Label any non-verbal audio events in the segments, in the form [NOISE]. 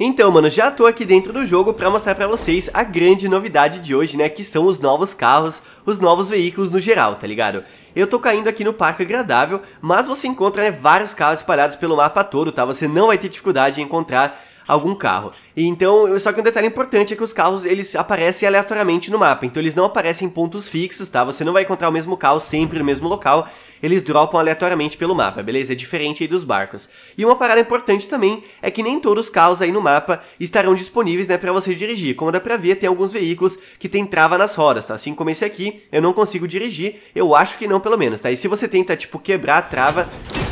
Então, mano, já tô aqui dentro do jogo pra mostrar pra vocês a grande novidade de hoje, né, que são os novos carros, os novos veículos no geral, tá ligado? Eu tô caindo aqui no Parque Agradável, mas você encontra, né, vários carros espalhados pelo mapa todo, tá? Você não vai ter dificuldade em encontrar algum carro. E então, só que um detalhe importante é que os carros eles aparecem aleatoriamente no mapa, então eles não aparecem em pontos fixos, tá? Você não vai encontrar o mesmo carro sempre no mesmo local, eles dropam aleatoriamente pelo mapa, beleza? É diferente aí dos barcos. E uma parada importante também é que nem todos os carros aí no mapa estarão disponíveis, né, para você dirigir. Como dá pra ver, tem alguns veículos que tem trava nas rodas, tá? Assim como esse aqui, eu não consigo dirigir, eu acho que não pelo menos, tá? E se você tenta, tipo, quebrar a trava,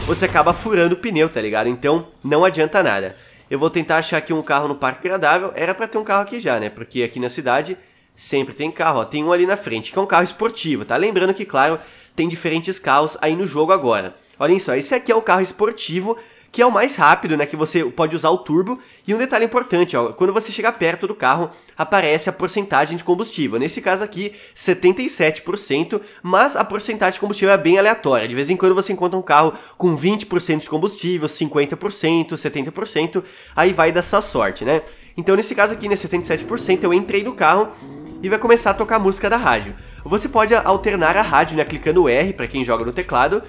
você acaba furando o pneu, tá ligado? Então, não adianta nada. Eu vou tentar achar aqui um carro no Parque Agradável. Era para ter um carro aqui já, né? Porque aqui na cidade sempre tem carro. Ó, tem um ali na frente, que é um carro esportivo, tá? Lembrando que, claro, tem diferentes carros aí no jogo agora. Olhem só, esse aqui é o carro esportivo que é o mais rápido, né? Que você pode usar o turbo. E um detalhe importante, ó, quando você chegar perto do carro, aparece a porcentagem de combustível. Nesse caso aqui, 77%, mas a porcentagem de combustível é bem aleatória. De vez em quando você encontra um carro com 20% de combustível, 50%, 70%, aí vai dessa sua sorte, né? Então nesse caso aqui, nesse né, 77%, eu entrei no carro e vai começar a tocar a música da rádio. Você pode alternar a rádio, né, clicando R para quem joga no teclado,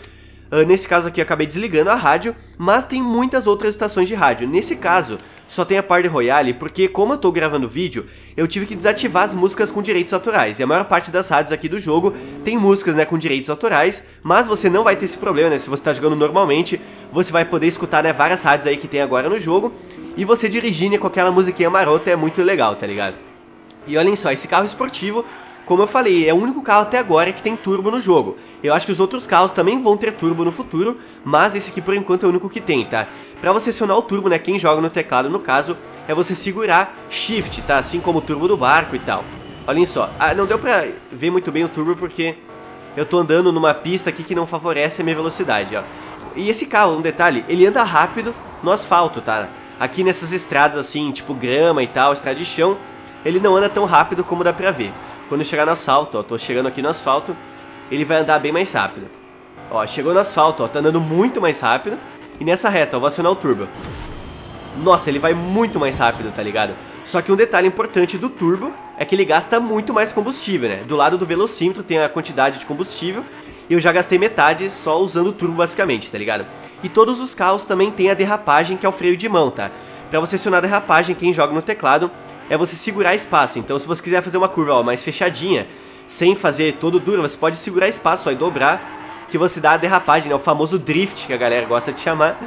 Uh, nesse caso aqui acabei desligando a rádio, mas tem muitas outras estações de rádio. Nesse caso, só tem a Party Royale, porque como eu tô gravando vídeo, eu tive que desativar as músicas com direitos autorais. E a maior parte das rádios aqui do jogo tem músicas né, com direitos autorais, mas você não vai ter esse problema, né? Se você tá jogando normalmente, você vai poder escutar né, várias rádios aí que tem agora no jogo. E você dirigindo né, com aquela musiquinha marota é muito legal, tá ligado? E olhem só, esse carro esportivo como eu falei, é o único carro até agora que tem turbo no jogo. Eu acho que os outros carros também vão ter turbo no futuro, mas esse aqui por enquanto é o único que tem, tá? Pra você acionar o turbo, né, quem joga no teclado no caso, é você segurar Shift, tá? Assim como o turbo do barco e tal. Olhem só, ah, não deu pra ver muito bem o turbo porque eu tô andando numa pista aqui que não favorece a minha velocidade, ó. E esse carro, um detalhe, ele anda rápido no asfalto, tá? Aqui nessas estradas assim, tipo grama e tal, estrada de chão, ele não anda tão rápido como dá pra ver quando chegar no asfalto, ó, tô chegando aqui no asfalto, ele vai andar bem mais rápido. Ó, chegou no asfalto, ó, tá andando muito mais rápido. E nessa reta, ó, vou acionar o turbo. Nossa, ele vai muito mais rápido, tá ligado? Só que um detalhe importante do turbo é que ele gasta muito mais combustível, né? Do lado do velocímetro tem a quantidade de combustível e eu já gastei metade só usando o turbo basicamente, tá ligado? E todos os carros também tem a derrapagem que é o freio de mão, tá? Pra você acionar a derrapagem, quem joga no teclado é você segurar espaço. Então, se você quiser fazer uma curva ó, mais fechadinha, sem fazer todo duro, você pode segurar espaço ó, e dobrar, que você dá a derrapagem, né? O famoso drift, que a galera gosta de chamar,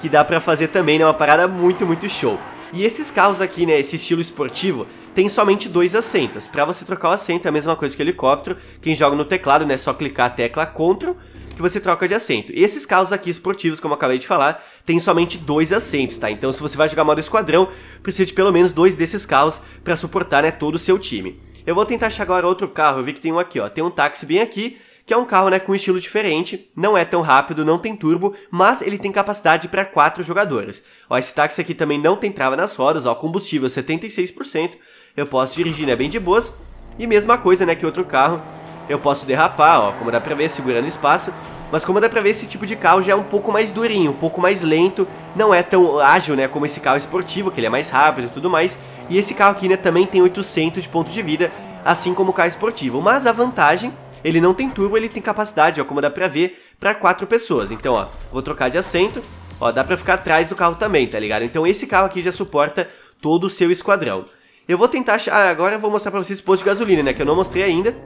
que dá pra fazer também, né? Uma parada muito, muito show. E esses carros aqui, né, esse estilo esportivo, tem somente dois assentos. Para você trocar o assento é a mesma coisa que o helicóptero. Quem joga no teclado, né, é só clicar a tecla CTRL que você troca de assento. Esses carros aqui esportivos, como eu acabei de falar, tem somente dois assentos, tá? Então se você vai jogar modo esquadrão, precisa de pelo menos dois desses carros para suportar né, todo o seu time. Eu vou tentar achar agora outro carro, eu vi que tem um aqui, ó. Tem um táxi bem aqui, que é um carro né, com estilo diferente, não é tão rápido, não tem turbo, mas ele tem capacidade para quatro jogadores. Ó, esse táxi aqui também não tem trava nas rodas, ó, combustível 76%, eu posso dirigir né, bem de boas. E mesma coisa né, que outro carro, eu posso derrapar, ó, como dá pra ver, segurando espaço. Mas como dá pra ver, esse tipo de carro já é um pouco mais durinho, um pouco mais lento. Não é tão ágil, né, como esse carro esportivo, que ele é mais rápido e tudo mais. E esse carro aqui, né, também tem 800 de pontos de vida, assim como o carro esportivo. Mas a vantagem, ele não tem turbo, ele tem capacidade, ó, como dá pra ver, pra quatro pessoas. Então, ó, vou trocar de assento. Ó, dá pra ficar atrás do carro também, tá ligado? Então esse carro aqui já suporta todo o seu esquadrão. Eu vou tentar... Ah, agora eu vou mostrar pra vocês o posto de gasolina, né? Que eu não mostrei ainda.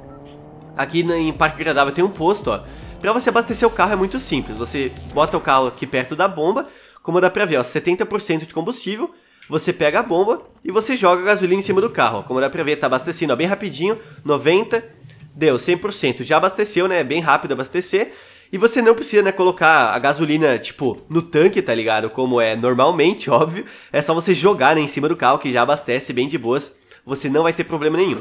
Aqui em Parque Agradável tem um posto, ó. Pra você abastecer o carro é muito simples. Você bota o carro aqui perto da bomba, como dá pra ver, ó, 70% de combustível. Você pega a bomba e você joga a gasolina em cima do carro. Ó. Como dá pra ver, tá abastecendo ó, bem rapidinho, 90, deu 100%. Já abasteceu, né? É bem rápido abastecer. E você não precisa, né, colocar a gasolina, tipo, no tanque, tá ligado? Como é normalmente, [LAUGHS] óbvio. É só você jogar, né, em cima do carro que já abastece bem de boas. Você não vai ter problema nenhum.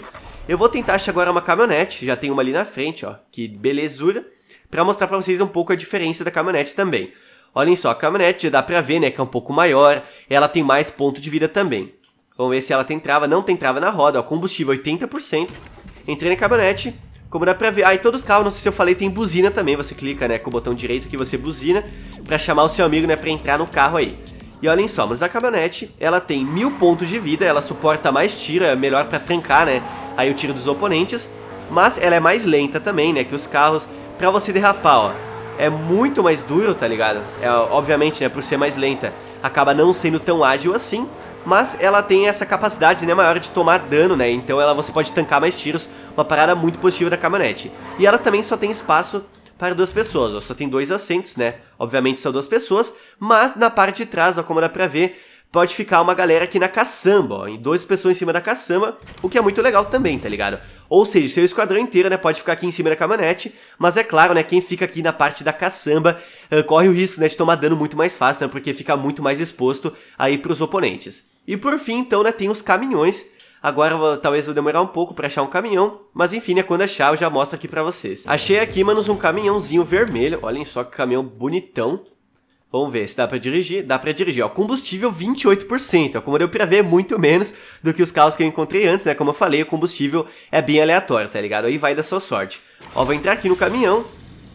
Eu vou tentar achar agora uma caminhonete, já tem uma ali na frente, ó, que belezura, para mostrar para vocês um pouco a diferença da caminhonete também. Olhem só, a caminhonete já dá para ver, né, que é um pouco maior, ela tem mais ponto de vida também. Vamos ver se ela tem trava, não tem trava na roda, ó, combustível 80%. Entrei na caminhonete, como dá pra ver, aí e todos os carros, não sei se eu falei, tem buzina também, você clica, né, com o botão direito que você buzina para chamar o seu amigo, né, pra entrar no carro aí. E olhem só, mas a caminhonete, ela tem mil pontos de vida, ela suporta mais tiro, é melhor para trancar, né? Aí o tiro dos oponentes, mas ela é mais lenta também, né? Que os carros, para você derrapar, ó, é muito mais duro, tá ligado? É, obviamente, né, por ser mais lenta, acaba não sendo tão ágil assim, mas ela tem essa capacidade né, maior de tomar dano, né? Então ela, você pode tancar mais tiros, uma parada muito positiva da caminhonete. E ela também só tem espaço para duas pessoas. só tem dois assentos, né? Obviamente só duas pessoas, mas na parte de trás, ó, como dá pra ver, pode ficar uma galera aqui na caçamba, ó, em duas pessoas em cima da caçamba, o que é muito legal também, tá ligado? Ou seja, seu esquadrão inteiro, né, pode ficar aqui em cima da caminhonete, mas é claro, né, quem fica aqui na parte da caçamba uh, corre o risco, né, de tomar dano muito mais fácil, né, porque fica muito mais exposto aí pros oponentes. E por fim, então, né, tem os caminhões, Agora talvez vou demorar um pouco para achar um caminhão, mas enfim, né, quando achar eu já mostro aqui para vocês. Achei aqui, manos, um caminhãozinho vermelho, olhem só que caminhão bonitão. Vamos ver se dá para dirigir. Dá para dirigir. Ó, combustível 28%. Ó, como deu para ver, muito menos do que os carros que eu encontrei antes, né? Como eu falei, o combustível é bem aleatório, tá ligado? Aí vai da sua sorte. Ó, vou entrar aqui no caminhão.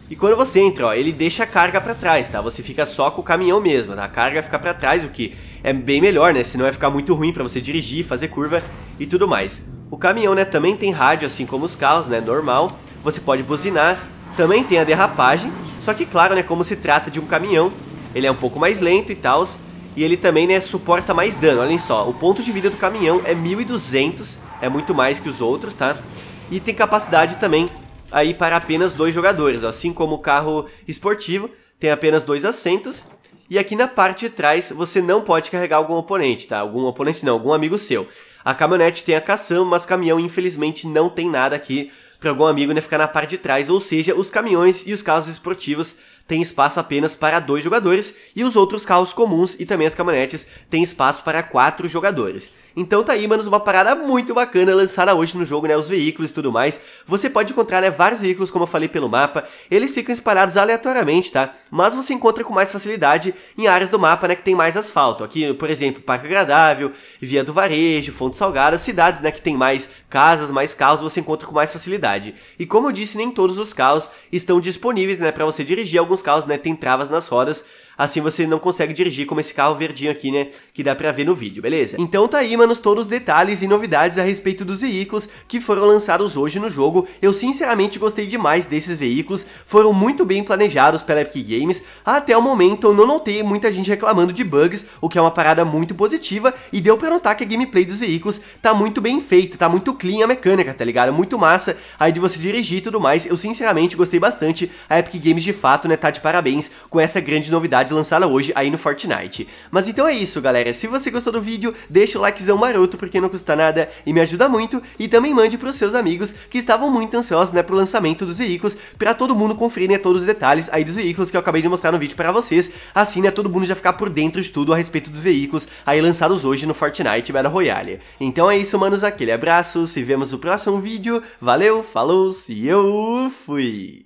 E quando você entra, ó, ele deixa a carga para trás, tá? Você fica só com o caminhão mesmo, tá? A carga fica para trás, o que é bem melhor, né? Senão vai ficar muito ruim para você dirigir, fazer curva e tudo mais. O caminhão, né, também tem rádio, assim como os carros, né, normal. Você pode buzinar, também tem a derrapagem, só que claro, né, como se trata de um caminhão, ele é um pouco mais lento e tal, e ele também, né, suporta mais dano. Olhem só, o ponto de vida do caminhão é 1200, é muito mais que os outros, tá? E tem capacidade também aí para apenas dois jogadores, ó. assim como o carro esportivo tem apenas dois assentos. E aqui na parte de trás você não pode carregar algum oponente, tá? Algum oponente não, algum amigo seu. A caminhonete tem a caçamba, mas o caminhão infelizmente não tem nada aqui para algum amigo né, ficar na parte de trás, ou seja, os caminhões e os carros esportivos têm espaço apenas para dois jogadores e os outros carros comuns e também as caminhonetes têm espaço para quatro jogadores. Então tá aí, manos, uma parada muito bacana lançada hoje no jogo, né, os veículos e tudo mais. Você pode encontrar, né, vários veículos, como eu falei pelo mapa, eles ficam espalhados aleatoriamente, tá? Mas você encontra com mais facilidade em áreas do mapa, né, que tem mais asfalto. Aqui, por exemplo, Parque Agradável, Via do Varejo, Fonte Salgada, cidades, né, que tem mais casas, mais carros, você encontra com mais facilidade. E como eu disse, nem todos os carros estão disponíveis, né, para você dirigir. Alguns carros, né, tem travas nas rodas, Assim você não consegue dirigir como esse carro verdinho aqui, né? Que dá pra ver no vídeo, beleza? Então tá aí, manos, todos os detalhes e novidades a respeito dos veículos que foram lançados hoje no jogo. Eu sinceramente gostei demais desses veículos, foram muito bem planejados pela Epic Games. Até o momento eu não notei muita gente reclamando de bugs, o que é uma parada muito positiva, e deu pra notar que a gameplay dos veículos tá muito bem feita, tá muito clean a mecânica, tá ligado? Muito massa aí de você dirigir e tudo mais. Eu sinceramente gostei bastante. A Epic Games de fato, né, tá de parabéns com essa grande novidade possibilidade de lançá-la hoje aí no Fortnite. Mas então é isso, galera. Se você gostou do vídeo, deixa o likezão maroto porque não custa nada e me ajuda muito. E também mande para os seus amigos que estavam muito ansiosos, né, pro lançamento dos veículos, para todo mundo conferir, né, todos os detalhes aí dos veículos que eu acabei de mostrar no vídeo para vocês. Assim, né, todo mundo já ficar por dentro de tudo a respeito dos veículos aí lançados hoje no Fortnite Battle Royale. Então é isso, manos. Aquele abraço. Se vemos no próximo vídeo. Valeu, falou, se eu fui!